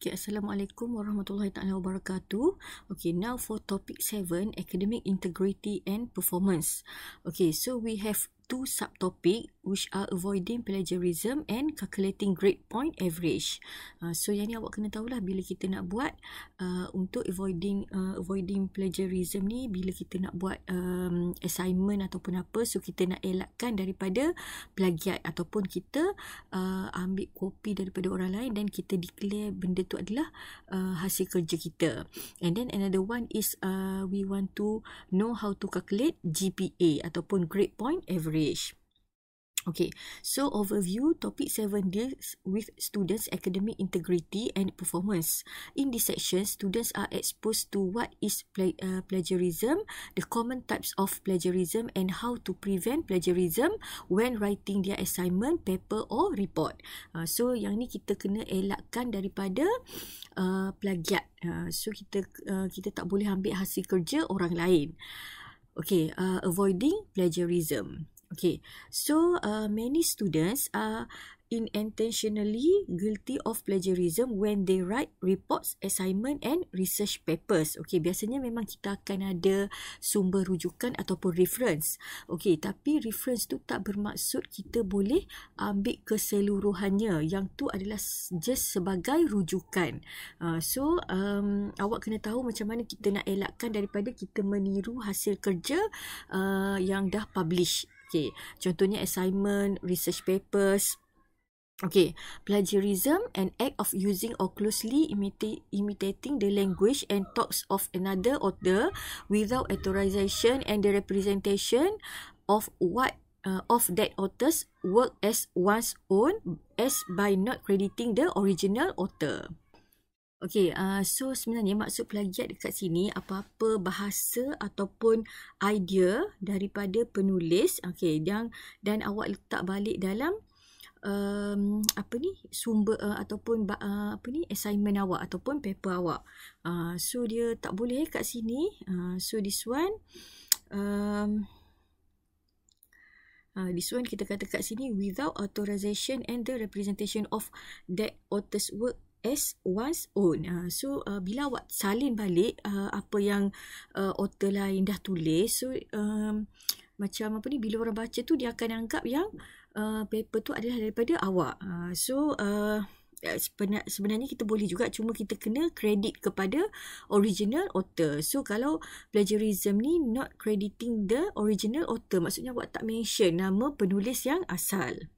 Okay, Assalamualaikum warahmatullahi taala wabarakatuh. Okay, now for topic 7, academic integrity and performance. Okay, so we have two subtopic which are avoiding plagiarism and calculating grade point average. Uh, so yang ni awak kena tahulah bila kita nak buat uh, untuk avoiding uh, avoiding plagiarism ni bila kita nak buat um, assignment ataupun apa so kita nak elakkan daripada plagiat ataupun kita uh, ambil copy daripada orang lain dan kita declare benda tu adalah uh, hasil kerja kita. And then another one is uh, we want to know how to calculate GPA ataupun grade point average average. Okay, so overview topic 7 deals with students' academic integrity and performance. In this section, students are exposed to what is pla uh, plagiarism, the common types of plagiarism and how to prevent plagiarism when writing their assignment, paper or report. Uh, so, yang ni kita kena elakkan daripada uh, plagiat. Uh, so, kita uh, kita tak boleh ambil hasil kerja orang lain. Okay, uh, avoiding plagiarism. Okay, so uh, many students are intentionally guilty of plagiarism when they write reports, assignment and research papers. Okay, biasanya memang kita akan ada sumber rujukan ataupun reference. Okay, tapi reference tu tak bermaksud kita boleh ambil keseluruhannya. Yang tu adalah just sebagai rujukan. Uh, so, um, awak kena tahu macam mana kita nak elakkan daripada kita meniru hasil kerja uh, yang dah publish. Okay, contohnya assignment, research papers. Okay, plagiarism an act of using or closely imitate imitating the language and talks of another author without authorization and the representation of what uh, of that author's work as one's own as by not crediting the original author. Okey, uh, so sebenarnya maksud plagiat dekat sini apa-apa bahasa ataupun idea daripada penulis, okey, yang dan awak letak balik dalam um, apa ni sumber uh, ataupun uh, apa ni assignment awak ataupun paper awak. Uh, so dia tak boleh kat sini. Uh, so this one um, Uh, this one kita kata kat sini without authorization and the representation of that author's work as one's own. Uh, so uh, bila awak salin balik uh, apa yang uh, author lain dah tulis, so um, macam apa ni bila orang baca tu dia akan anggap yang uh, paper tu adalah daripada awak. Uh, so uh, sebenarnya kita boleh juga cuma kita kena credit kepada original author. So kalau plagiarism ni not crediting the original author, maksudnya awak tak mention nama penulis yang asal.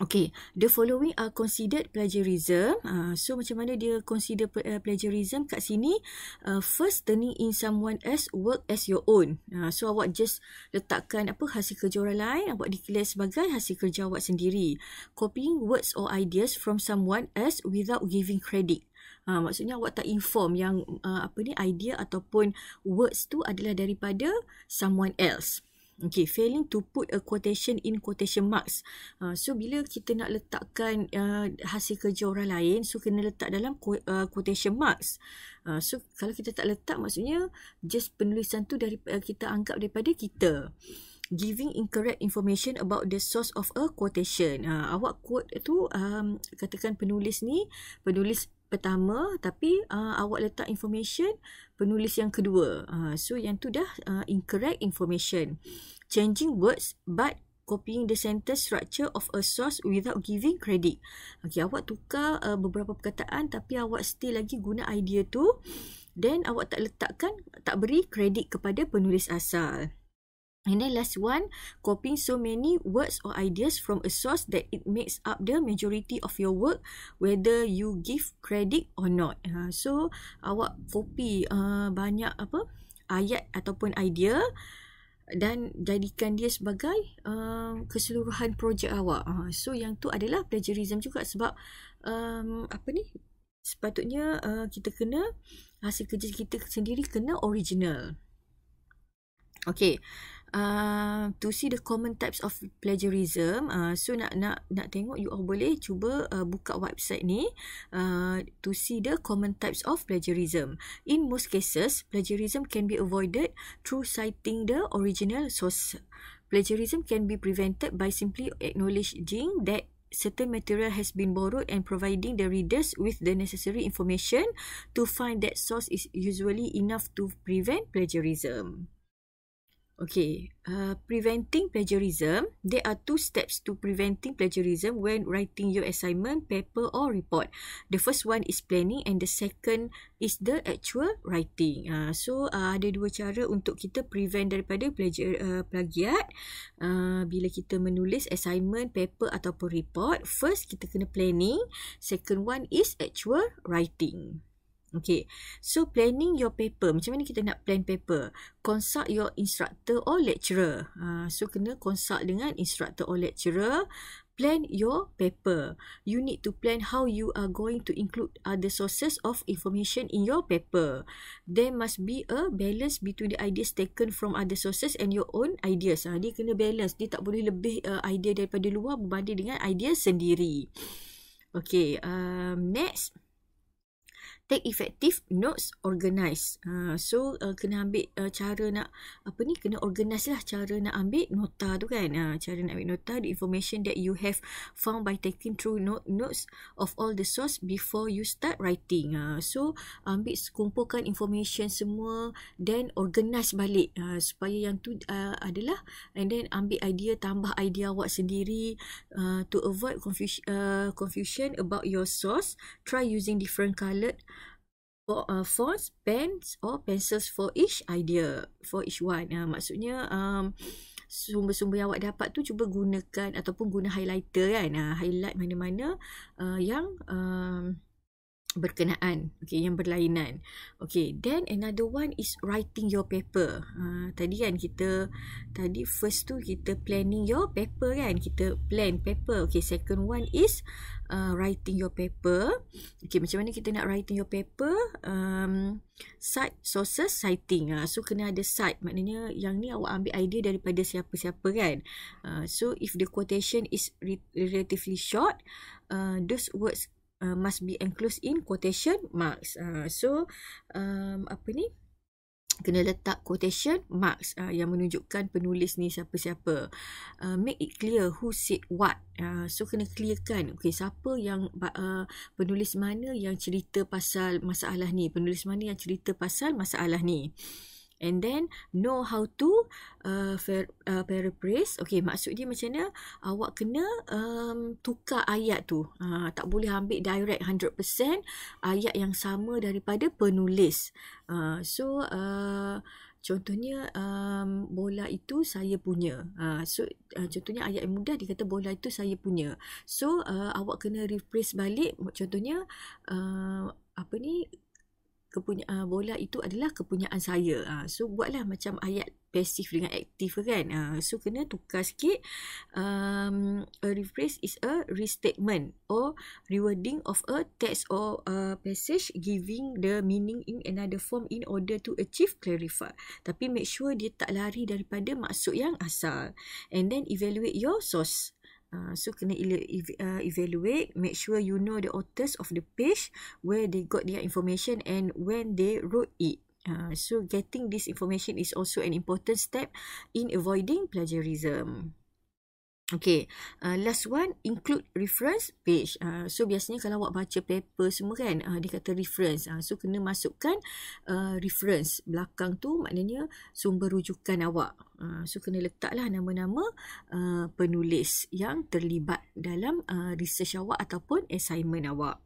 Okay, the following are considered plagiarism. Uh, so macam mana dia consider eh, plagiarism kat sini? Uh, first, turning in someone else work as your own. Uh, so awak just letakkan apa hasil kerja orang lain, awak declare sebagai hasil kerja awak sendiri. Copying words or ideas from someone else without giving credit. Ha, maksudnya awak tak inform yang uh, apa ni idea ataupun words tu adalah daripada someone else. Okay, failing to put a quotation in quotation marks. Uh, so, bila kita nak letakkan uh, hasil kerja orang lain, so kena letak dalam ah, quotation marks. Uh, so, kalau kita tak letak, maksudnya just penulisan tu dari, uh, kita anggap daripada kita. Giving incorrect information about the source of a quotation. Uh, awak quote tu, um, katakan penulis ni, penulis pertama tapi uh, awak letak information penulis yang kedua. Uh, so yang tu dah uh, incorrect information. Changing words but copying the sentence structure of a source without giving credit. Okay, awak tukar uh, beberapa perkataan tapi awak still lagi guna idea tu then awak tak letakkan tak beri kredit kepada penulis asal. And then last one, copying so many words or ideas from a source that it makes up the majority of your work, whether you give credit or not. Uh, so, awak copy uh, banyak apa ayat ataupun idea dan jadikan dia sebagai uh, keseluruhan projek awak. Uh, so, yang tu adalah plagiarism juga sebab um, apa ni? Sepatutnya uh, kita kena hasil kerja kita sendiri kena original. Okay. Ah, to see the common types of plagiarism uh, so nak nak nak tengok you all boleh cuba uh, buka website ni uh, to see the common types of plagiarism in most cases plagiarism can be avoided through citing the original source plagiarism can be prevented by simply acknowledging that certain material has been borrowed and providing the readers with the necessary information to find that source is usually enough to prevent plagiarism Okay, uh, preventing plagiarism. There are two steps to preventing plagiarism when writing your assignment, paper or report. The first one is planning and the second is the actual writing. Uh, so, uh, ada dua cara untuk kita prevent daripada plagiar, uh, plagiat uh, bila kita menulis assignment, paper ataupun report. First, kita kena planning. Second one is actual writing. Okay, so planning your paper. Macam mana kita nak plan paper? Consult your instructor or lecturer. Uh, so, kena consult dengan instructor or lecturer. Plan your paper. You need to plan how you are going to include other sources of information in your paper. There must be a balance between the ideas taken from other sources and your own ideas. Uh, dia kena balance. Dia tak boleh lebih uh, idea daripada luar berbanding dengan idea sendiri. Okay, um, next. Next take effective notes organize. Uh, so uh, kena ambil uh, cara nak apa ni kena organize lah cara nak ambil nota tu kan. Uh, cara nak ambil nota the information that you have found by taking through note notes of all the source before you start writing. Uh, so ambil kumpulkan information semua then organize balik uh, supaya yang tu uh, adalah and then ambil idea tambah idea awak sendiri uh, to avoid confusion uh, confusion about your source try using different colored for, uh, fonts, pens or pencils for each idea, for each one. Uh, maksudnya, um, sumber-sumber yang awak dapat tu cuba gunakan ataupun guna highlighter kan. Uh, highlight mana-mana uh, yang um, berkenaan, okay, yang berlainan. Okay, then another one is writing your paper. Uh, tadi kan kita, tadi first tu kita planning your paper kan. Kita plan paper. Okay, second one is uh, writing your paper. Okay, macam mana kita nak writing your paper? Um, site sources citing. Uh, ah, so, kena ada site. Maknanya yang ni awak ambil idea daripada siapa-siapa kan. Uh, so, if the quotation is re- relatively short, uh, those words uh, must be enclosed in quotation marks. Uh, so, um, apa ni? kena letak quotation marks uh, yang menunjukkan penulis ni siapa-siapa. Uh, make it clear who said what. Uh, so kena clearkan okay, siapa yang uh, penulis mana yang cerita pasal masalah ni. Penulis mana yang cerita pasal masalah ni. Uh, and then know how to uh, fair, uh, paraphrase okay maksud dia macam mana awak kena um, tukar ayat tu uh, tak boleh ambil direct 100% ayat yang sama daripada penulis uh, so uh, contohnya um, bola itu saya punya uh, so uh, contohnya ayat yang mudah dikata bola itu saya punya so uh, awak kena rephrase balik contohnya uh, apa ni Kepunya uh, bola itu adalah kepunyaan saya. Uh, so buatlah macam ayat pasif dengan aktif kan. Uh, so kena tukar sikit. Um, a rephrase is a restatement or rewording of a text or a passage giving the meaning in another form in order to achieve clarify. Tapi make sure dia tak lari daripada maksud yang asal. And then evaluate your source. Uh, so kena uh, evaluate make sure you know the authors of the page where they got their information and when they wrote it uh, so getting this information is also an important step in avoiding plagiarism Okay, uh, last one include reference page. Uh, so biasanya kalau awak baca paper semua kan, uh, dia kata reference. Uh, so kena masukkan uh, reference belakang tu maknanya sumber rujukan awak. Uh, so kena letaklah nama-nama uh, penulis yang terlibat dalam uh, research awak ataupun assignment awak.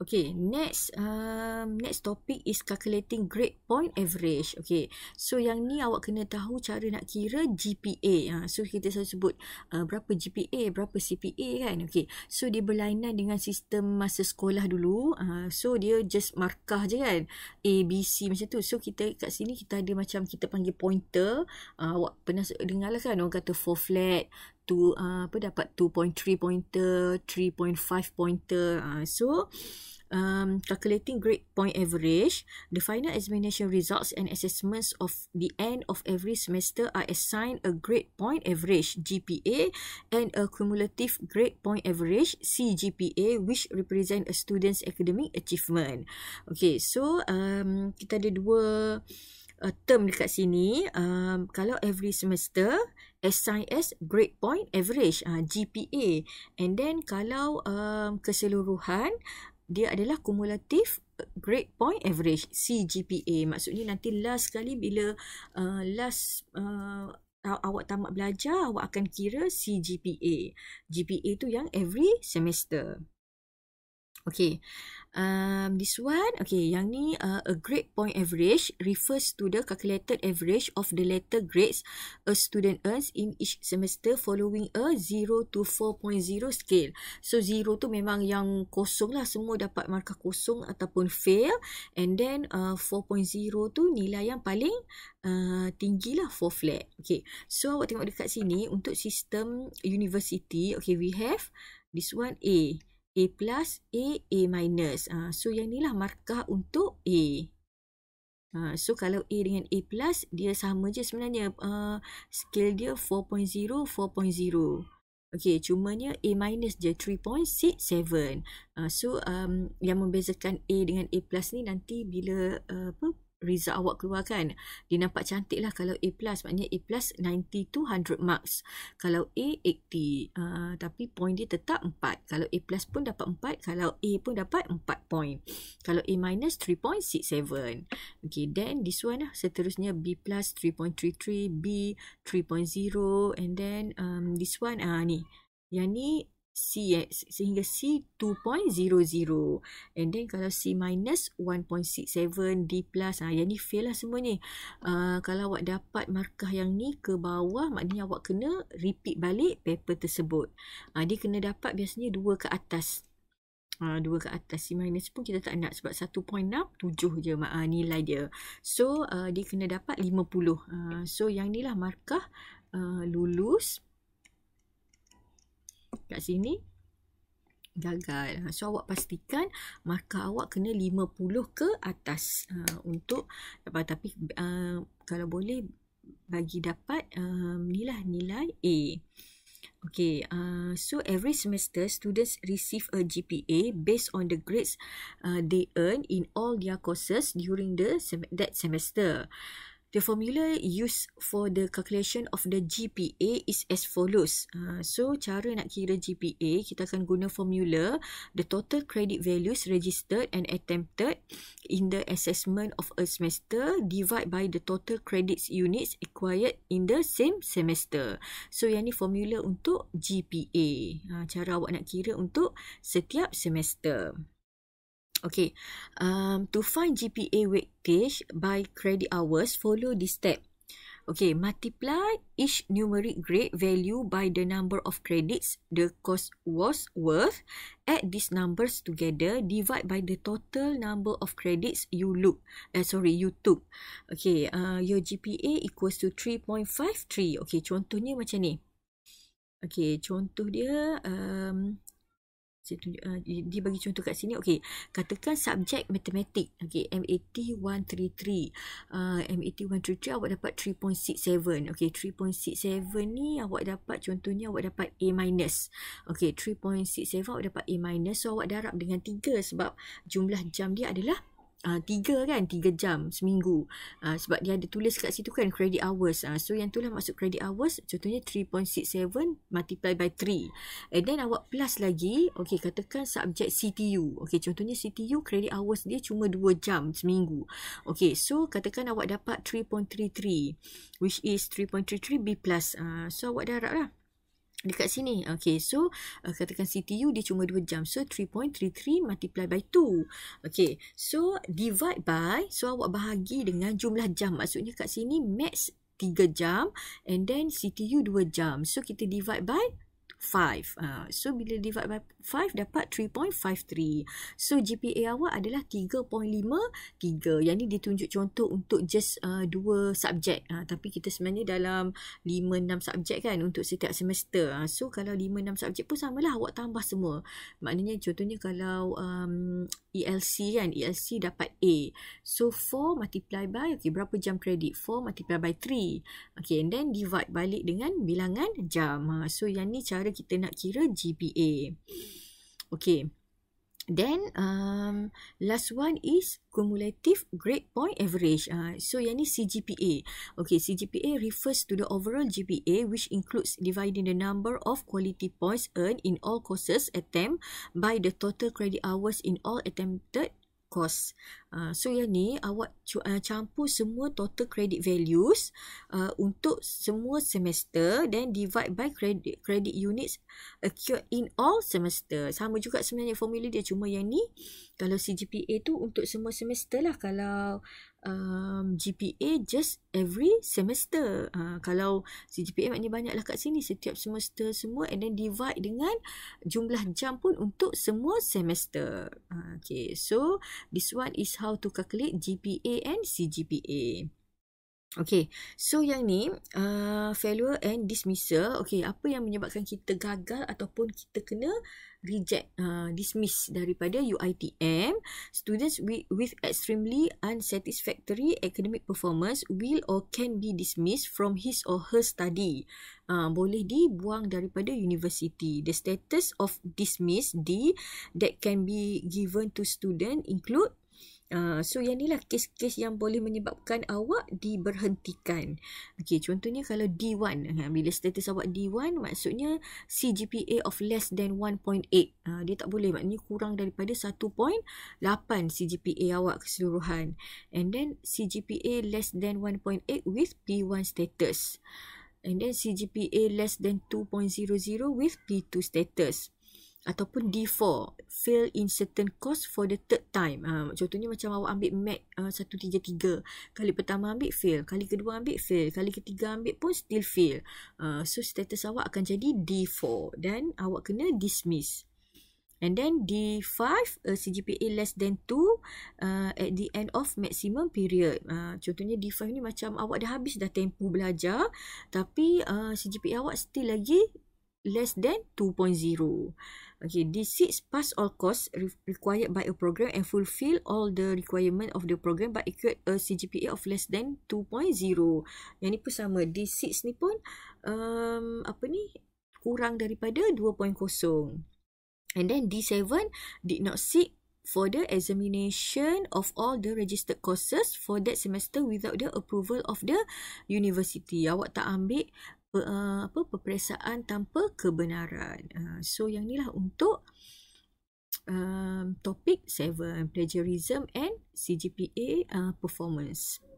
Okay, next um, next topic is calculating grade point average. Okay, so yang ni awak kena tahu cara nak kira GPA. Ha, so, kita selalu sebut uh, berapa GPA, berapa CPA kan. Okay, so dia berlainan dengan sistem masa sekolah dulu. Uh, so, dia just markah je kan. A, B, C macam tu. So, kita kat sini kita ada macam kita panggil pointer. Uh, awak pernah dengar lah kan orang kata four flat, tu uh, apa dapat 2.3 pointer 3.5 pointer uh, so um, calculating grade point average the final examination results and assessments of the end of every semester are assigned a grade point average GPA and a cumulative grade point average CGPA which represent a student's academic achievement okay so um, kita ada dua uh, term dekat sini um, kalau every semester SIS grade point average uh, ah, GPA and then kalau um, keseluruhan dia adalah kumulatif uh, grade point average CGPA maksudnya nanti last sekali bila uh, last uh, awak tamat belajar awak akan kira CGPA GPA tu yang every semester okey Um, this one, okay, yang ni uh, a grade point average refers to the calculated average of the letter grades a student earns in each semester following a 0 to 4.0 scale. So, 0 tu memang yang kosong lah. Semua dapat markah kosong ataupun fail. And then, uh, 4.0 tu nilai yang paling uh, tinggi lah for flat. Okay, so awak tengok dekat sini untuk sistem university. Okay, we have this one A. A plus, A, A minus. Ha, so, yang ni lah markah untuk A. Ha, so, kalau A dengan A plus, dia sama je sebenarnya. Ha, ah, scale dia 4.0, 4.0. Okay, cumanya A minus je 3.67. Ha, so, um, yang membezakan A dengan A plus ni nanti bila uh, apa? result awak keluar kan dia nampak cantik lah kalau A plus maknanya A plus 90 to 100 marks kalau A 80 uh, ah, tapi point dia tetap 4 kalau A plus pun dapat 4 kalau A pun dapat 4 point kalau A minus 3.67 okay then this one lah seterusnya B plus 3.33 B 3.0 and then um, this one ah uh, ni yang ni C CX eh, sehingga C2.00 and then kalau C minus 1.67 D plus ha, yang ni fail lah semua ni uh, ah, kalau awak dapat markah yang ni ke bawah maknanya awak kena repeat balik paper tersebut uh, dia kena dapat biasanya dua ke atas Uh, dua ke atas C minus pun kita tak nak sebab 1.67 je uh, nilai dia. So uh, dia kena dapat 50. Uh, so yang ni lah markah uh, lulus kat sini gagal. Ha, so awak pastikan markah awak kena 50 ke atas uh, untuk apa tapi uh, kalau boleh bagi dapat um, nilai nilai A. Okay, uh, so every semester students receive a GPA based on the grades uh, they earn in all their courses during the sem- that semester. Uh, the formula used for the calculation of the GPA is as follows. Uh, so, cara nak kira GPA, kita akan guna formula the total credit values registered and attempted in the assessment of a semester divided by the total credits units acquired in the same semester. So, yang ni formula untuk GPA. Uh, ha, cara awak nak kira untuk setiap Semester. Okay, um, to find GPA weightage by credit hours, follow this step. Okay, multiply each numeric grade value by the number of credits the course was worth. Add these numbers together, divide by the total number of credits you look. Uh, sorry, you took. Okay, uh, your GPA equals to 3.53. Okay, contohnya macam ni. Okay, contoh dia, um, saya tunjuk, uh, dia bagi contoh kat sini okey katakan subjek matematik okey MAT 133 a uh, MAT 133 awak dapat 3.67 okey 3.67 ni awak dapat contohnya awak dapat A minus okey 3.67 awak dapat A minus so awak darab dengan 3 sebab jumlah jam dia adalah Uh, tiga kan Tiga jam Seminggu uh, Sebab dia ada tulis kat situ kan Credit hours uh, So yang tu lah Maksud credit hours Contohnya 3.67 Multiply by 3 And then awak plus lagi Okay katakan Subjek CTU Okay contohnya CTU Credit hours dia Cuma dua jam Seminggu Okay so Katakan awak dapat 3.33 Which is 3.33 B plus uh, So awak dah harap lah dekat sini. Okay, so uh, katakan CTU dia cuma 2 jam. So, 3.33 multiply by 2. Okay, so divide by, so awak bahagi dengan jumlah jam. Maksudnya kat sini max 3 jam and then CTU 2 jam. So, kita divide by 5. Uh, ah, so bila divide by 5 dapat 3.53. So GPA awak adalah 3.53. Yang ni ditunjuk contoh untuk just uh, ah, 2 subjek. Uh, tapi kita sebenarnya dalam 5-6 subjek kan untuk setiap semester. Uh, so kalau 5-6 subjek pun samalah awak tambah semua. Maknanya contohnya kalau um, ELC kan. ELC dapat A. So 4 multiply by okay, berapa jam kredit? 4 multiply by 3. Okay and then divide balik dengan bilangan jam. Uh, so yang ni cara kalau kita nak kira GPA. Okay. Then um, last one is cumulative grade point average. Uh, so yang ni CGPA. Okay, CGPA refers to the overall GPA which includes dividing the number of quality points earned in all courses attempt by the total credit hours in all attempted cost. Uh, ah, so yang ni awak cu- uh, campur semua total credit values uh, untuk semua semester then divide by credit credit units accrued in all semester. Sama juga sebenarnya formula dia cuma yang ni kalau CGPA tu untuk semua semester lah kalau uh, um, GPA just every semester. Uh, kalau CGPA maknanya lah kat sini setiap semester semua and then divide dengan jumlah jam pun untuk semua semester. Uh, okay, so this one is how to calculate GPA and CGPA. Okay, so yang ni, uh, failure and dismissal. Okay, apa yang menyebabkan kita gagal ataupun kita kena uh, reject uh, dismiss daripada UiTM students with, with extremely unsatisfactory academic performance will or can be dismissed from his or her study uh, boleh dibuang daripada university the status of dismiss D that can be given to student include Ah, so yang ni lah kes-kes yang boleh menyebabkan awak diberhentikan. Okay, contohnya kalau D1. Ah, bila status awak D1, maksudnya CGPA of less than 1.8. Ha, ah, dia tak boleh. Maknanya kurang daripada 1.8 CGPA awak keseluruhan. And then CGPA less than 1.8 with P1 status. And then CGPA less than 2.00 with P2 status ataupun D4 fail in certain course for the third time. Ha, contohnya macam awak ambil MAC uh, 133. Kali pertama ambil fail. Kali kedua ambil fail. Kali ketiga ambil pun still fail. Uh, so status awak akan jadi D4. Dan awak kena dismiss. And then D5, uh, CGPA less than 2 uh, ah, at the end of maximum period. Uh, contohnya D5 ni macam awak dah habis dah tempoh belajar. Tapi uh, CGPA awak still lagi less than 2.0. Okay, D6 pass all costs required by a program and fulfill all the requirement of the program but equal a CGPA of less than 2.0. Yang ni pun sama. D6 ni pun um, apa ni kurang daripada 2.0. And then D7 did not seek for the examination of all the registered courses for that semester without the approval of the university. Awak tak ambil pe, uh, apa peperiksaan tanpa kebenaran. Uh, so yang inilah untuk um, topik 7 plagiarism and CGPA uh, performance.